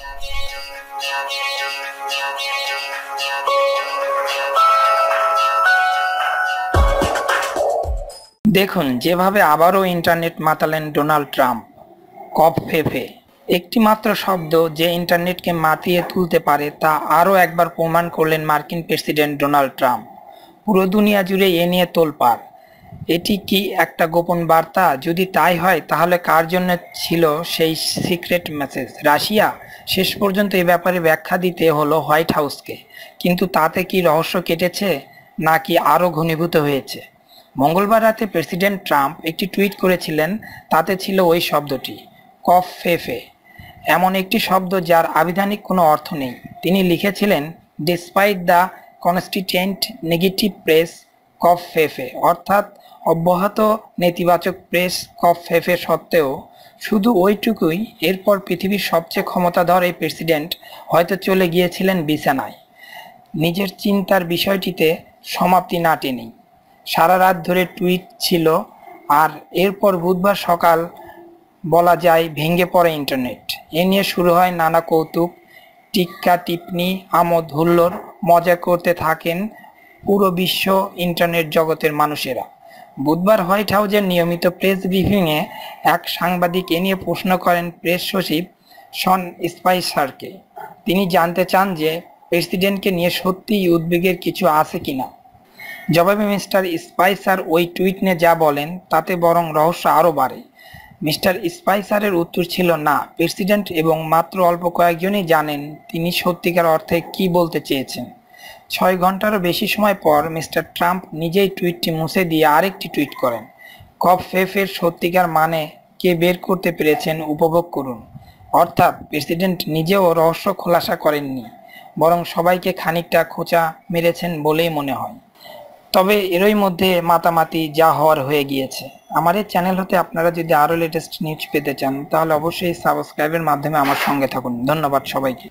দেখুন যেভাবে আবারও ইন্টারনেট মাতালেন ডোনাল্ড ট্রাম্প কপ ফেফে একটি মাত্র শব্দ যে ইন্টারনেটকে মাতিয়ে তুলতে পারে তা আরও একবার প্রমাণ করলেন মার্কিন প্রেসিডেন্ট ডোনাল্ড ট্রাম্প পুরো দুনিয়া জুড়ে এ নিয়ে তোলপাড় এটি কি একটা গোপন বার্তা যদি তাই হয় তাহলে কার জন্য ছিল সেই সিক্রেট মেসেজ রাশিয়া শেষ পর্যন্ত এ ব্যাপারে ব্যাখ্যা দিতে হলো হোয়াইট হাউসকে কিন্তু তাতে কি রহস্য কেটেছে নাকি আরও ঘনীভূত হয়েছে মঙ্গলবার রাতে প্রেসিডেন্ট ট্রাম্প একটি টুইট করেছিলেন তাতে ছিল ওই শব্দটি কফ ফেফে এমন একটি শব্দ যার আবিধানিক কোনো অর্থ নেই তিনি লিখেছিলেন despite the constant negative press covfefe অর্থাৎ অব্যাহত নেতিবাচক প্রেস কফ ফেফে সত্ত্বেও শুধু ওইটুকুই এরপর পৃথিবীর সবচেয়ে ক্ষমতাধর এই প্রেসিডেন্ট হয়তো চলে গিয়েছিলেন বিছানায় নিজের চিন্তার বিষয়টিতে সমাপ্তি না টেনেই সারা রাত ধরে টুইট ছিল আর এরপর বুধবার সকাল বলা যায় ভেঙে পড়ে ইন্টারনেট এ নিয়ে শুরু হয় নানা কৌতুক টিক্কা টিপনি আমোদ হুল্লোর মজা করতে থাকেন পুরো বিশ্ব ইন্টারনেট জগতের মানুষেরা বুধবার হোয়াইট হাউজের নিয়মিত প্রেস ব্রিফিংয়ে এক সাংবাদিক এ নিয়ে প্রশ্ন করেন প্রেস সচিব শন স্পাইসারকে তিনি জানতে চান যে প্রেসিডেন্টকে নিয়ে সত্যিই উদ্বেগের কিছু আছে কিনা জবাবে মিস্টার স্পাইসার ওই টুইট নিয়ে যা বলেন তাতে বরং রহস্য আরও বাড়ে মিস্টার স্পাইসারের উত্তর ছিল না প্রেসিডেন্ট এবং মাত্র অল্প কয়েকজনই জানেন তিনি সত্যিকার অর্থে কি বলতে চেয়েছেন ছয় ঘন্টারও বেশি সময় পর মিস্টার ট্রাম্প নিজেই টুইটটি মুছে দিয়ে আরেকটি টুইট করেন কফ ফেফের সত্যিকার মানে কে বের করতে পেরেছেন উপভোগ করুন অর্থাৎ প্রেসিডেন্ট নিজেও রহস্য খোলাসা করেননি বরং সবাইকে খানিকটা খোঁচা মেরেছেন বলেই মনে হয় তবে এরই মধ্যে মাতামাতি যা হওয়ার হয়ে গিয়েছে আমার এই চ্যানেল হতে আপনারা যদি আরও লেটেস্ট নিউজ পেতে চান তাহলে অবশ্যই সাবস্ক্রাইবের মাধ্যমে আমার সঙ্গে থাকুন ধন্যবাদ সবাইকে